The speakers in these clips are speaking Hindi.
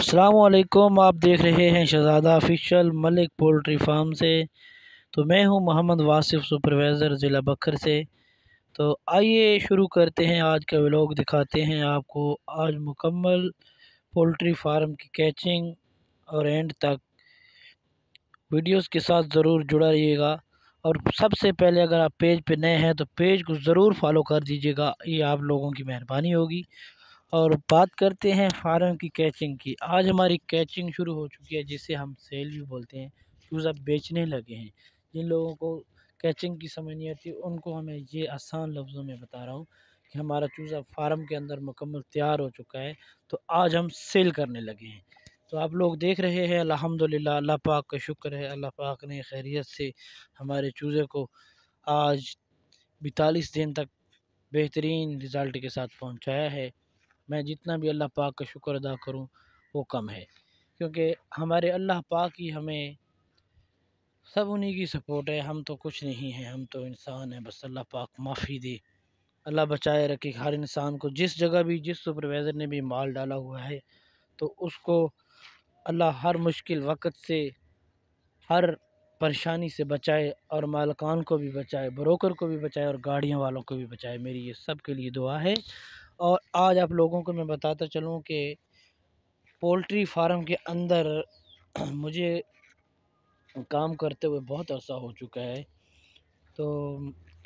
अल्लाम आप देख रहे हैं Shahzada official Malik poultry farm से तो मैं हूं मोहम्मद वासिफ सुपरवाइज़र ज़िला बकर से तो आइए शुरू करते हैं आज का व्लॉग दिखाते हैं आपको आज मुकम्मल पोल्ट्री फार्म की कैचिंग और एंड तक वीडियोस के साथ ज़रूर जुड़ा रहिएगा और सबसे पहले अगर आप पेज पे नए हैं तो पेज को ज़रूर फॉलो कर दीजिएगा ये आप लोगों की मेहरबानी होगी और बात करते हैं फार्म की कैचिंग की आज हमारी कैचिंग शुरू हो चुकी है जिसे हम सेल भी बोलते हैं शूज़ अब बेचने लगे हैं जिन लोगों को कैचिंग की समझ नहीं आती उनको हमें ये आसान लफ्ज़ों में बता रहा हूँ कि हमारा चूज़ अब फार्म के अंदर मुकम्मल तैयार हो चुका है तो आज हम सेल करने लगे हैं तो आप लोग देख रहे हैं अलहमदिल्ला अल्लाह पाक का शुक्र है अल्लाह पाक ने खैरियत से हमारे चूज़े को आज बैतालीस दिन तक बेहतरीन रिज़ल्ट के साथ पहुँचाया है मैं जितना भी अल्लाह पाक का शुक्र अदा करूँ वो कम है क्योंकि हमारे अल्लाह पाक ही हमें सब उन्हीं की सपोर्ट है हम तो कुछ नहीं हैं हम तो इंसान हैं बस अल्लाह पाक माफ़ी दे अल्लाह बचाए रखे हर इंसान को जिस जगह भी जिस सुपरवाइज़र ने भी माल डाला हुआ है तो उसको अल्लाह हर मुश्किल वक़्त से हर परेशानी से बचाए और मालकान को भी बचाए ब्रोकर को भी बचाए और गाड़ियों वालों को भी बचाए मेरी ये सब के लिए दुआ है और आज आप लोगों को मैं बताता चलूँ कि पोल्ट्री फार्म के अंदर मुझे काम करते हुए बहुत अरसा हो चुका है तो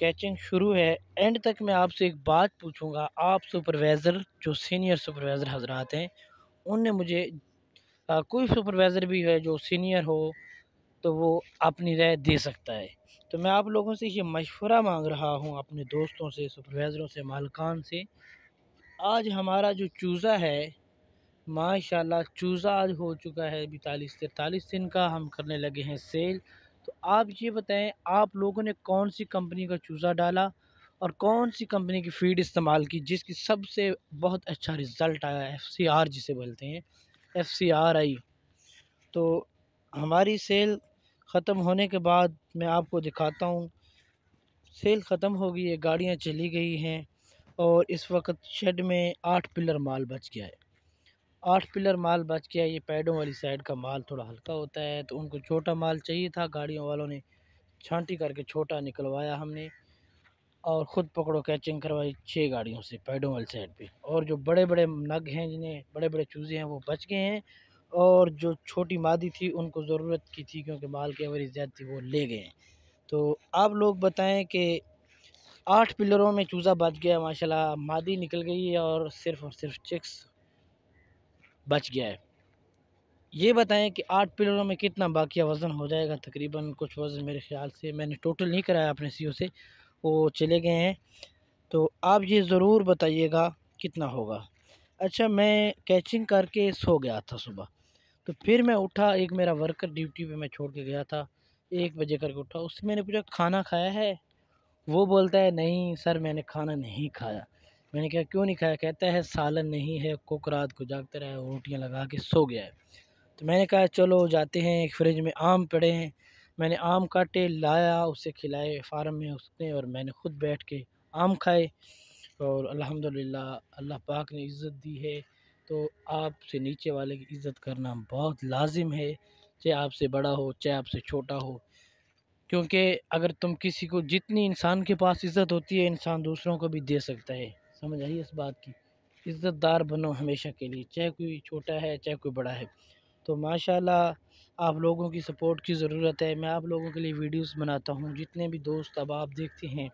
कैचिंग शुरू है एंड तक मैं आपसे एक बात पूछूंगा आप सुपरवाइज़र जो सीनियर सुपरवाइज़र हजरात हैं उनने मुझे आ, कोई सुपरवाइज़र भी है जो सीनियर हो तो वो अपनी राय दे सकता है तो मैं आप लोगों से ये मशवरा मांग रहा हूँ अपने दोस्तों से सुपरवाइज़रों से मालकान से आज हमारा जो चूज़ा है माशाल्लाह चूज़ा आज हो चुका है बैतालीस तिरतालीस दिन का हम करने लगे हैं सेल तो आप ये बताएं आप लोगों ने कौन सी कंपनी का चूज़ा डाला और कौन सी कंपनी की फीड इस्तेमाल की जिसकी सबसे बहुत अच्छा रिज़ल्ट आया एफ़ सी आर जिसे बोलते हैं एफ़ सी आर आई तो हमारी सेल ख़त्म होने के बाद मैं आपको दिखाता हूँ सेल ख़त्म हो गई है गाड़ियाँ चली गई हैं और इस वक्त शेड में आठ पिलर माल बच गया है आठ पिलर माल बच गया ये पैडों वाली साइड का माल थोड़ा हल्का होता है तो उनको छोटा माल चाहिए था गाड़ियों वालों ने छांटी करके छोटा निकलवाया हमने और ख़ुद पकड़ो कैचिंग करवाई छः गाड़ियों से पैडों वाली साइड पे और जो बड़े बड़े नग हैं जिन्हें बड़े बड़े चूज़े हैं वो बच गए हैं और जो छोटी मादी थी उनको ज़रूरत की थी क्योंकि माल की एवरेज ज़्यादा थी वो ले गए हैं तो आप लोग बताएँ कि आठ पिलरों में चूज़ा बच गया माशाल्लाह मादी निकल गई है और सिर्फ और सिर्फ चिक्स बच गया है ये बताएं कि आठ पिलरों में कितना बाकी वज़न हो जाएगा तकरीबन कुछ वज़न मेरे ख्याल से मैंने टोटल नहीं कराया अपने सी से वो चले गए हैं तो आप ये ज़रूर बताइएगा कितना होगा अच्छा मैं कैचिंग करके सो गया था सुबह तो फिर मैं उठा एक मेरा वर्कर ड्यूटी पे मैं छोड़ के गया था एक बजे करके उठा उससे मैंने पूछा खाना खाया है वो बोलता है नहीं सर मैंने खाना नहीं खाया मैंने कहा क्यों नहीं खाया कहता है सालन नहीं है कुक रात को जागता रहा रोटियाँ लगा के सो गया है तो मैंने कहा चलो जाते हैं एक फ्रिज में आम पड़े हैं मैंने आम काटे लाया उसे खिलाए फार्म में उसने और मैंने ख़ुद बैठ के आम खाए और अल्हम्दुलिल्लाह अल्लाह पाक ने इज़्ज़त दी है तो आपसे नीचे वाले की इज़्ज़त करना बहुत लाजिम है चाहे आपसे बड़ा हो चाहे आपसे छोटा हो क्योंकि अगर तुम किसी को जितनी इंसान के पास इज़्ज़त होती है इंसान दूसरों को भी दे सकता है समझ आई इस बात की इज़्ज़तदार बनो हमेशा के लिए चाहे कोई छोटा है चाहे कोई बड़ा है तो माशाल्लाह आप लोगों की सपोर्ट की ज़रूरत है मैं आप लोगों के लिए वीडियोस बनाता हूँ जितने भी दोस्त अब आप देखते हैं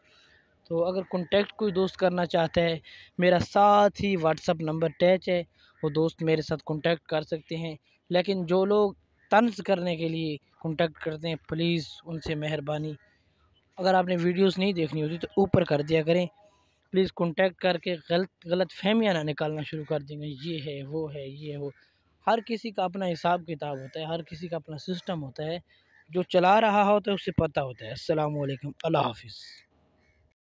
तो अगर कॉन्टेक्ट कोई दोस्त करना चाहता है मेरा साथ ही व्हाट्सअप नंबर अटैच है वो दोस्त मेरे साथ कॉन्टेक्ट कर सकते हैं लेकिन जो लोग तंज करने के लिए कॉन्टेक्ट करते हैं प्लीज़ उनसे मेहरबानी अगर आपने वीडियोस नहीं देखनी होती तो ऊपर कर दिया करें प्लीज़ कॉन्टेक्ट करके गलत गलत फहमियाँ ना निकालना शुरू कर देंगे ये है वो है ये वो हर किसी का अपना हिसाब किताब होता है हर किसी का अपना सिस्टम होता है जो चला रहा होता है उसे पता होता है असलकम अल्लाह हाफिज़